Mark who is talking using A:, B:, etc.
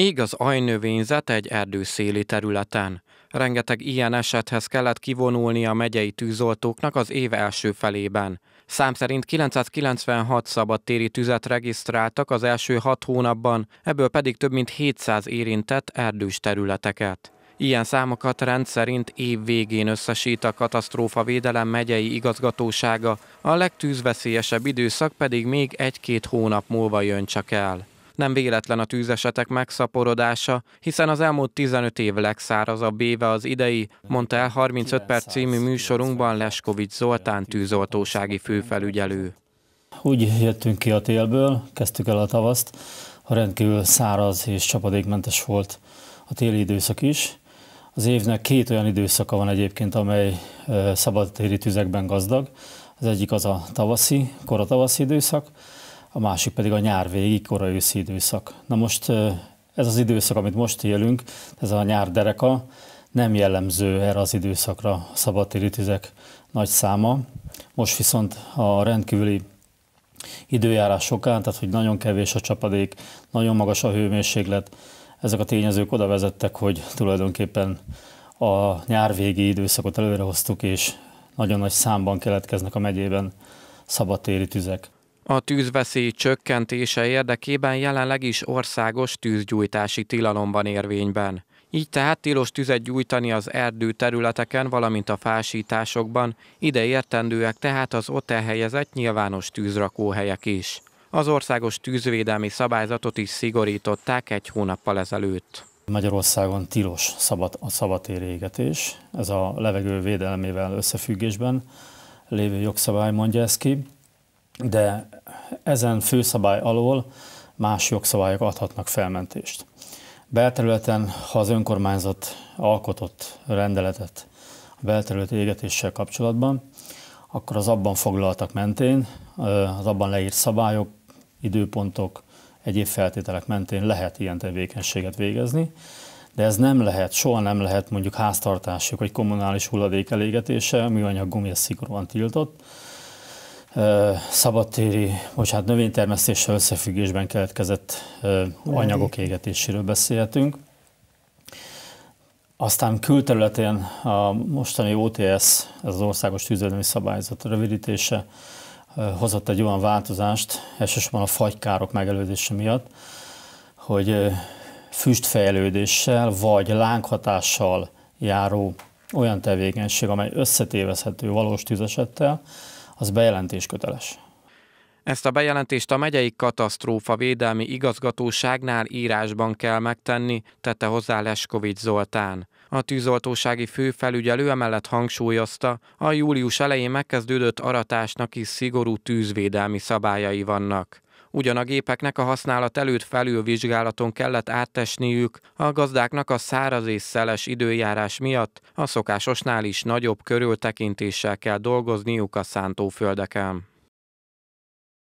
A: Ég az ajnövényzet egy erdőszéli területen. Rengeteg ilyen esethez kellett kivonulni a megyei tűzoltóknak az év első felében. Szám szerint 996 szabadtéri tüzet regisztráltak az első hat hónapban, ebből pedig több mint 700 érintett erdős területeket. Ilyen számokat rendszerint év végén összesít a Katasztrófa Védelem megyei igazgatósága, a legtűzveszélyesebb időszak pedig még egy-két hónap múlva jön csak el. Nem véletlen a tűzesetek megszaporodása, hiszen az elmúlt 15 év legszárazabb éve az idei, mondta el 35 perc című műsorunkban Leskovics Zoltán tűzoltósági főfelügyelő.
B: Úgy jöttünk ki a télből, kezdtük el a tavaszt, a rendkívül száraz és csapadékmentes volt a téli időszak is. Az évnek két olyan időszaka van egyébként, amely szabadtéri tüzekben gazdag. Az egyik az a tavaszi, tavaszi időszak, a másik pedig a nyár végi, kora őszi időszak. Na most ez az időszak, amit most élünk, ez a nyár dereka, nem jellemző erre az időszakra a szabadtéri tüzek nagy száma. Most viszont a rendkívüli időjárás sokán, tehát hogy nagyon kevés a csapadék, nagyon magas a hőmérséklet, ezek a tényezők oda vezettek, hogy tulajdonképpen a nyár végi időszakot előrehoztuk, és nagyon nagy számban keletkeznek a megyében szabadtéri tüzek.
A: A tűzveszély csökkentése érdekében jelenleg is országos tűzgyújtási tilalomban érvényben. Így tehát tilos tüzet gyújtani az erdő területeken, valamint a fásításokban, ide értendőek tehát az ott elhelyezett nyilvános tűzrakóhelyek is. Az országos tűzvédelmi szabályzatot is szigorították egy hónappal ezelőtt.
B: Magyarországon tilos szabad, a szabatéri égetés, ez a levegő védelmével összefüggésben lévő jogszabály mondja ezt ki de ezen főszabály alól más jogszabályok adhatnak felmentést. Belterületen, ha az önkormányzat alkotott rendeletet a belterületi égetéssel kapcsolatban, akkor az abban foglaltak mentén, az abban leírt szabályok, időpontok, egyéb feltételek mentén lehet ilyen tevékenységet végezni, de ez nem lehet, soha nem lehet mondjuk háztartásuk vagy kommunális hulladék elégetése, műanyag gumi szigorúan tiltott, szabadtéri, bocsánat, növénytermesztéssel összefüggésben keletkezett anyagok égetéséről beszélhetünk. Aztán külterületén a mostani OTS, ez az Országos Tűzvédelmi Szabályzat rövidítése hozott egy olyan változást, elsősorban a fagykárok megelőzése miatt, hogy füstfejlődéssel vagy lánghatással járó olyan tevékenység, amely összetévezhető valós tűzesettel, az bejelentés köteles.
A: Ezt a bejelentést a megyei katasztrófa védelmi igazgatóságnál írásban kell megtenni, tette hozzá Leskovics Zoltán. A tűzoltósági főfelügyelő emellett hangsúlyozta, a július elején megkezdődött aratásnak is szigorú tűzvédelmi szabályai vannak. Ugyan a gépeknek a használat előtt felülvizsgálaton kellett áttesniük, a gazdáknak a száraz és szeles időjárás miatt a szokásosnál is nagyobb körültekintéssel kell dolgozniuk a szántóföldeken.